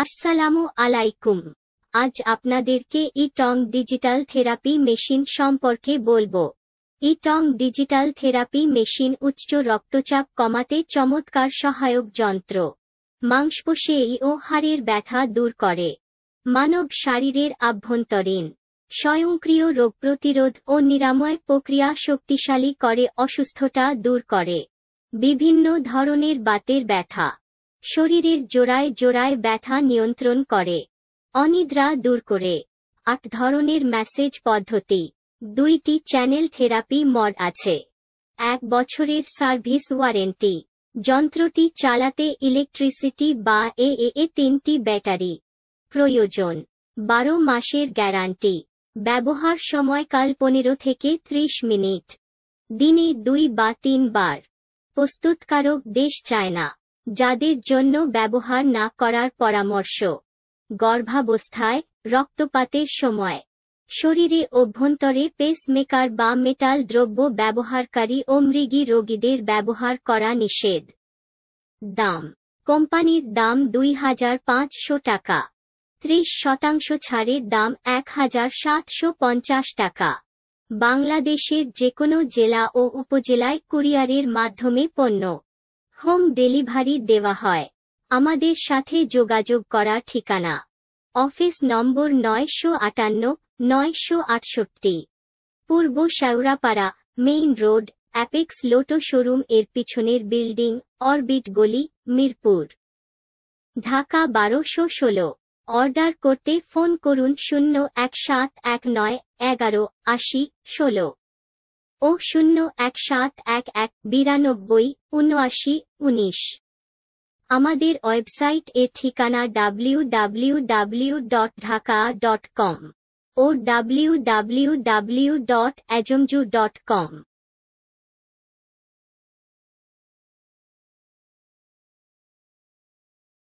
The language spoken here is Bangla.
আসসালামু আলাইকুম আজ আপনাদেরকে ই টং ডিজিটাল থেরাপি মেশিন সম্পর্কে বলবো ই টং ডিজিটাল থেরাপি মেশিন উচ্চ রক্তচাপ কমাতে চমৎকার সহায়ক যন্ত্র মাংসপোষে ও হাড়ের ব্যথা দূর করে মানব শারীরের আভ্যন্তরীণ স্বয়ংক্রিয় রোগ প্রতিরোধ ও নিরাময় প্রক্রিয়া শক্তিশালী করে অসুস্থতা দূর করে বিভিন্ন ধরনের বাতের ব্যথা শরীরের জোড়ায় জোড়ায় ব্যথা নিয়ন্ত্রণ করে অনিদ্রা দূর করে আট ধরনের ম্যাসেজ পদ্ধতি দুইটি চ্যানেল থেরাপি মড আছে এক বছরের সার্ভিস ওয়ারেন্টি যন্ত্রটি চালাতে ইলেকট্রিসিটি বা এ এ তিনটি ব্যাটারি প্রয়োজন বারো মাসের গ্যারান্টি ব্যবহার সময়কাল পনেরো থেকে ত্রিশ মিনিট দিনে দুই বা তিনবার প্রস্তুতকারক দেশ চায় না যাদের জন্য ব্যবহার না করার পরামর্শ গর্ভাবস্থায় রক্তপাতের সময় শরীরে অভ্যন্তরে পেসমেকার বা মেটাল দ্রব্য ব্যবহারকারী ও মৃগী রোগীদের ব্যবহার করা নিষেধ দাম কোম্পানির দাম দুই হাজার পাঁচশো টাকা ত্রিশ শতাংশ ছাড়ের দাম এক হাজার সাতশো পঞ্চাশ টাকা বাংলাদেশের যে কোনো জেলা ও উপজেলায় কুরিয়ারের মাধ্যমে পণ্য হোম ডেলিভারি দেওয়া হয় আমাদের সাথে যোগাযোগ করার ঠিকানা অফিস নম্বর নয়শো আটান্ন নয়শো আটষট্টি পূর্ব Shewrapara main road Apex Lotto showroom এর পিছনের বিল্ডিং অরবিট গলি মিরপুর ঢাকা বারোশো ষোলো অর্ডার করতে ফোন করুন শূন্য এক সাত এক নয় এগারো আশি ষোলো ও শূন্য এক সাত এক এক বিরানব্বই উনআশি উনিশ আমাদের ওয়েবসাইট এর ঠিকানা W W W dot Dhaka dot com ও ডাব্লিউ ডাব্লিউ ডাব্লিউ ডট অ্যাজমজু ডট কম